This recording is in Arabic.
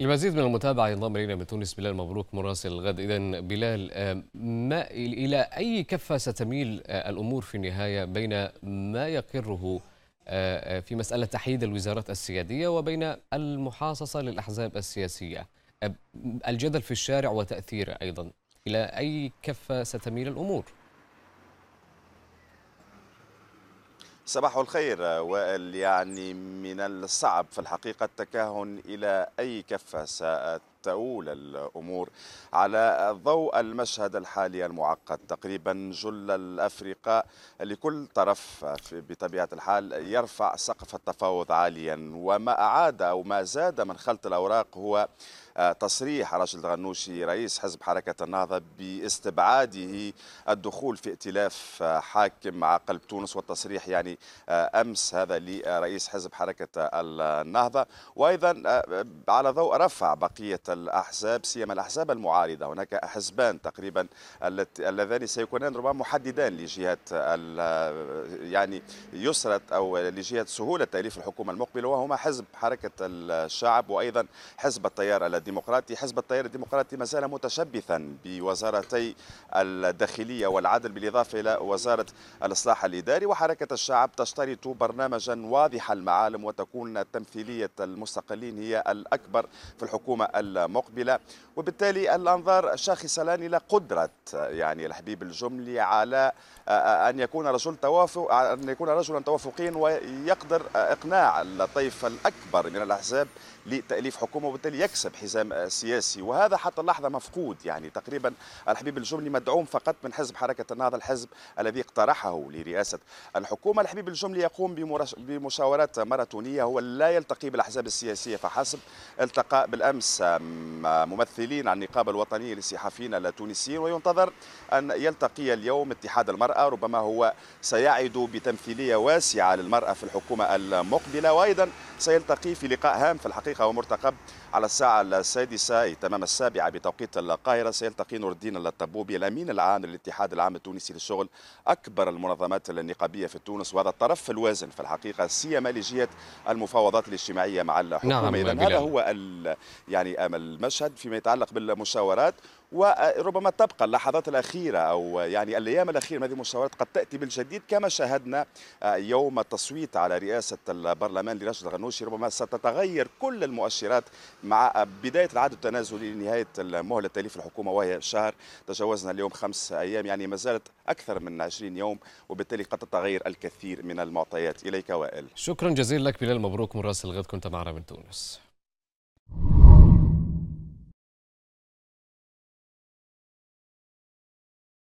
المزيد من المتابعة ينضم إلينا من تونس بلال مبروك مراسل الغد إذا بلال آه، ما إلى أي كفة ستميل آه، الأمور في النهاية بين ما يقره آه، في مسألة تحييد الوزارات السيادية وبين المحاصصة للأحزاب السياسية الجدل في الشارع وتأثيره أيضا إلى أي كفة ستميل الأمور؟ صباح الخير وائل يعني من الصعب في الحقيقة التكهن إلى أي كفة تؤول الأمور على ضوء المشهد الحالي المعقد تقريبا جل الأفرقاء لكل طرف بطبيعة الحال يرفع سقف التفاوض عاليا وما أعاد أو ما زاد من خلط الأوراق هو آه، تصريح راشد الغنوشي رئيس حزب حركة النهضة باستبعاده الدخول في ائتلاف آه، حاكم مع قلب تونس والتصريح يعني آه، أمس هذا لرئيس حزب حركة النهضة وأيضا على ضوء رفع بقية الأحزاب سيما الأحزاب المعارضة هناك حزبان تقريبا اللذان سيكونان ربما محددان لجهة يعني يسرة أو لجهة سهولة تأليف الحكومة المقبلة وهما حزب حركة الشعب وأيضا حزب التيار الديمقراطي حزب التيار الديمقراطي ما زال متشبثا بوزارتي الداخلية والعدل بالإضافة إلى وزارة الإصلاح الإداري وحركة الشعب تشترط برنامجا واضح المعالم وتكون تمثيلية المستقلين هي الأكبر في الحكومة مقبلة وبالتالي الأنظار شاخصة الآن إلى قدرة يعني الحبيب الجملي على آه، آه، أن يكون رجل توافق أن يكون رجلا توافقيا ويقدر إقناع الطيف الأكبر من الأحزاب لتأليف حكومة وبالتالي يكسب حزام سياسي وهذا حتى اللحظة مفقود يعني تقريبا الحبيب الجملي مدعوم فقط من حزب حركة النهضة الحزب الذي اقترحه لرئاسة الحكومة الحبيب الجملي يقوم بمشاورات ماراثونية هو لا يلتقي بالأحزاب السياسية فحسب التقى بالأمس ممثلين عن النقابة الوطنية للصحفيين التونسيين وينتظر أن يلتقي اليوم اتحاد المرأة ربما هو سيعد بتمثيلية واسعة للمرأة في الحكومة المقبلة وأيضا سيلتقي في لقاء هام في الحقيقة ومرتقب على الساعة السادسة تمام السابعة بتوقيت القاهرة سيلتقي نور الدين الطبوبي الأمين العام للاتحاد العام التونسي للشغل أكبر المنظمات النقابية في تونس وهذا الطرف الوازن في الحقيقة سيما لجهة المفاوضات الاجتماعية مع الحكومة نعم إذا هذا هو يعني المشهد فيما يتعلق بالمشاورات وربما تبقى اللحظات الأخيرة أو يعني الأيام الأخيرة من هذه المشاورات قد تأتي بالجديد كما شاهدنا آه، يوم التصويت على رئاسة البرلمان لراشد الغنوشي ربما ستتغير كل المؤشرات مع آه، بداية العهد التنازلي لنهاية مهلة تأليف الحكومة وهي شهر تجاوزنا اليوم خمس أيام يعني ما زالت أكثر من 20 يوم وبالتالي قد تتغير الكثير من المعطيات إليك وائل شكرا جزيلا لك بلال مبروك مراسل غد كنت معنا من تونس